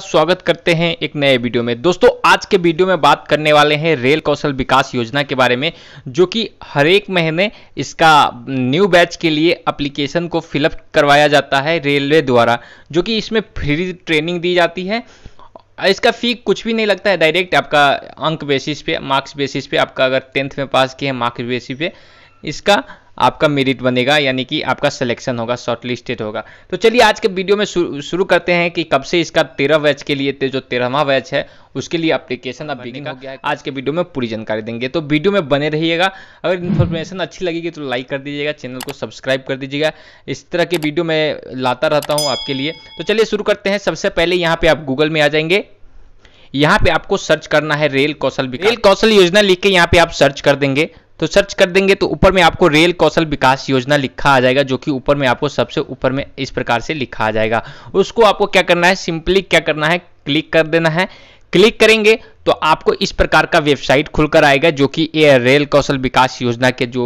स्वागत करते हैं एक नए वीडियो में दोस्तों आज के वीडियो में बात करने वाले हैं रेल कौशल विकास योजना के बारे में जो कि हर एक महीने इसका न्यू बैच के लिए एप्लीकेशन को फिलअप करवाया जाता है रेलवे द्वारा जो कि इसमें फ्री ट्रेनिंग दी जाती है इसका फ़ी कुछ भी नहीं लगता है डायरेक्ट आपका अंक बेसिस पे मार्क्स बेसिस पे आपका अगर टेंथ में पास किए हैं मार्क्स बेसिस पे इसका आपका मेरिट बनेगा यानी कि आपका सिलेक्शन होगा शॉर्टलिस्टेड होगा तो चलिए आज के वीडियो में शुरू करते हैं कि कब से इसका तेरह बैच के लिए जो तेरहवा बैच है उसके लिए अप्लीकेशन अब बिगिन हो गया है आज के वीडियो में पूरी जानकारी देंगे तो वीडियो में बने रहिएगा अगर इन्फॉर्मेशन अच्छी लगेगी तो लाइक कर दीजिएगा चैनल को सब्सक्राइब कर दीजिएगा इस तरह के वीडियो मैं लाता रहता हूँ आपके लिए तो चलिए शुरू करते हैं सबसे पहले यहाँ पे आप गूगल में आ जाएंगे यहाँ पे आपको सर्च करना है रेल कौशल रेल कौशल योजना लिख के यहाँ पे आप सर्च कर देंगे तो सर्च कर देंगे तो ऊपर में आपको रेल कौशल विकास योजना लिखा आ जाएगा जो कि ऊपर में आपको सबसे ऊपर में इस प्रकार से लिखा आ जाएगा उसको आपको क्या करना है सिंपली क्या करना है क्लिक कर देना है क्लिक करेंगे तो आपको इस प्रकार का वेबसाइट खुलकर आएगा जो कि ये रेल कौशल विकास योजना के जो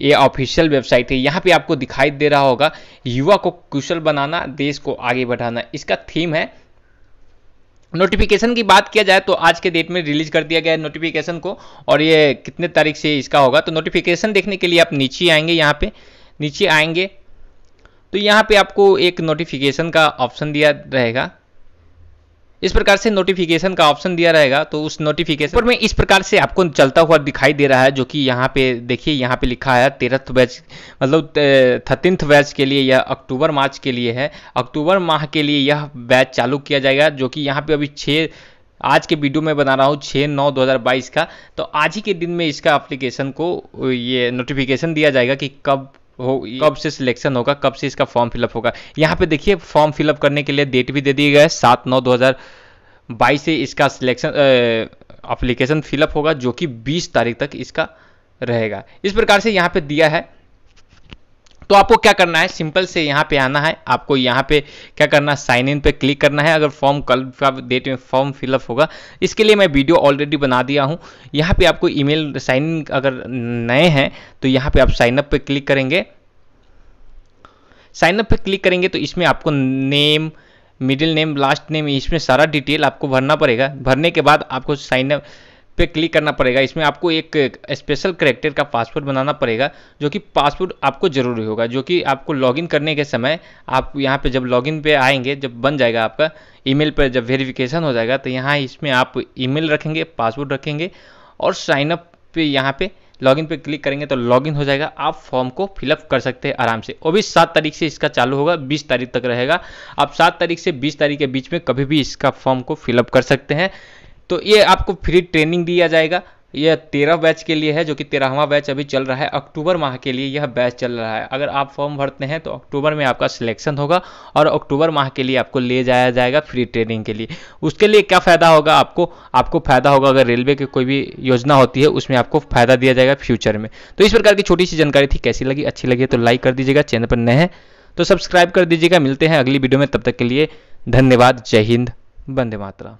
ये ऑफिशियल वेबसाइट है यहाँ पे आपको दिखाई दे रहा होगा युवा को कुशल बनाना देश को आगे बढ़ाना इसका थीम है नोटिफिकेशन की बात किया जाए तो आज के डेट में रिलीज कर दिया गया है नोटिफिकेशन को और ये कितने तारीख से इसका होगा तो नोटिफिकेशन देखने के लिए आप नीचे आएंगे यहाँ पे नीचे आएंगे तो यहाँ पे आपको एक नोटिफिकेशन का ऑप्शन दिया रहेगा इस प्रकार से नोटिफिकेशन का ऑप्शन दिया रहेगा तो उस नोटिफिकेशन पर मैं इस प्रकार से आपको चलता हुआ दिखाई दे रहा है जो कि यहाँ पे देखिए यहाँ पे लिखा है तेरथ बैच मतलब थर्टीनथ बैच के लिए यह अक्टूबर मार्च के लिए है अक्टूबर माह के लिए यह बैच चालू किया जाएगा जो कि यहाँ पे अभी छः आज के वीडियो में बना रहा हूँ छः नौ दो का तो आज ही के दिन में इसका अप्लीकेशन को ये नोटिफिकेशन दिया जाएगा कि कब हो कब से सिलेक्शन होगा कब से इसका फॉर्म फिलअप होगा यहाँ पे देखिए फॉर्म फिलअप करने के लिए डेट भी दे दिए गए सात नौ दो हज़ार बाईस से इसका सिलेक्शन अप्लीकेशन फिलअप होगा जो कि बीस तारीख तक इसका रहेगा इस प्रकार से यहाँ पे दिया है तो आपको क्या करना है सिंपल से यहाँ पे आना है आपको यहाँ पे क्या करना है साइन इन पे क्लिक करना है अगर फॉर्म कल डेट में फॉर्म फिलअप होगा इसके लिए मैं वीडियो ऑलरेडी बना दिया हूँ यहाँ पे आपको ईमेल साइन इन अगर नए हैं तो यहाँ पे आप साइन अप पे क्लिक करेंगे साइनअप पे क्लिक करेंगे तो इसमें आपको name middle name last name इसमें सारा डिटेल आपको भरना पड़ेगा भरने के बाद आपको साइनअप पे क्लिक करना पड़ेगा इसमें आपको एक स्पेशल करेक्टर का पासवर्ड बनाना पड़ेगा जो कि पासवर्ड आपको ज़रूरी होगा जो कि आपको लॉगिन करने के समय आप यहाँ पे जब लॉगिन पे आएंगे जब बन जाएगा आपका ईमेल पर जब वेरिफिकेशन हो जाएगा तो यहाँ इसमें आप ईमेल रखेंगे पासवर्ड रखेंगे और साइनअप पे यहाँ पे लॉगिन पे क्लिक करेंगे तो लॉगिन हो जाएगा आप फॉर्म को फिलअप कर सकते हैं आराम से और भी सात तारीख से इसका चालू होगा बीस तारीख तक रहेगा आप सात तारीख से बीस तारीख के बीच में कभी भी इसका फॉर्म को फिलअप कर सकते हैं तो ये आपको फ्री ट्रेनिंग दिया जाएगा यह तेरह बैच के लिए है जो कि तेरहवा बैच अभी चल रहा है अक्टूबर माह के लिए यह बैच चल रहा है अगर आप फॉर्म भरते हैं तो अक्टूबर में आपका सिलेक्शन होगा और अक्टूबर माह के लिए आपको ले जाया जाएगा फ्री ट्रेनिंग के लिए उसके लिए क्या फ़ायदा होगा आपको आपको फ़ायदा होगा अगर रेलवे की कोई भी योजना होती है उसमें आपको फ़ायदा दिया जाएगा फ्यूचर में तो इस प्रकार की छोटी सी जानकारी थी कैसी लगी अच्छी लगी तो लाइक कर दीजिएगा चैनल पर नए हैं तो सब्सक्राइब कर दीजिएगा मिलते हैं अगली वीडियो में तब तक के लिए धन्यवाद जय हिंद बंदे मातरा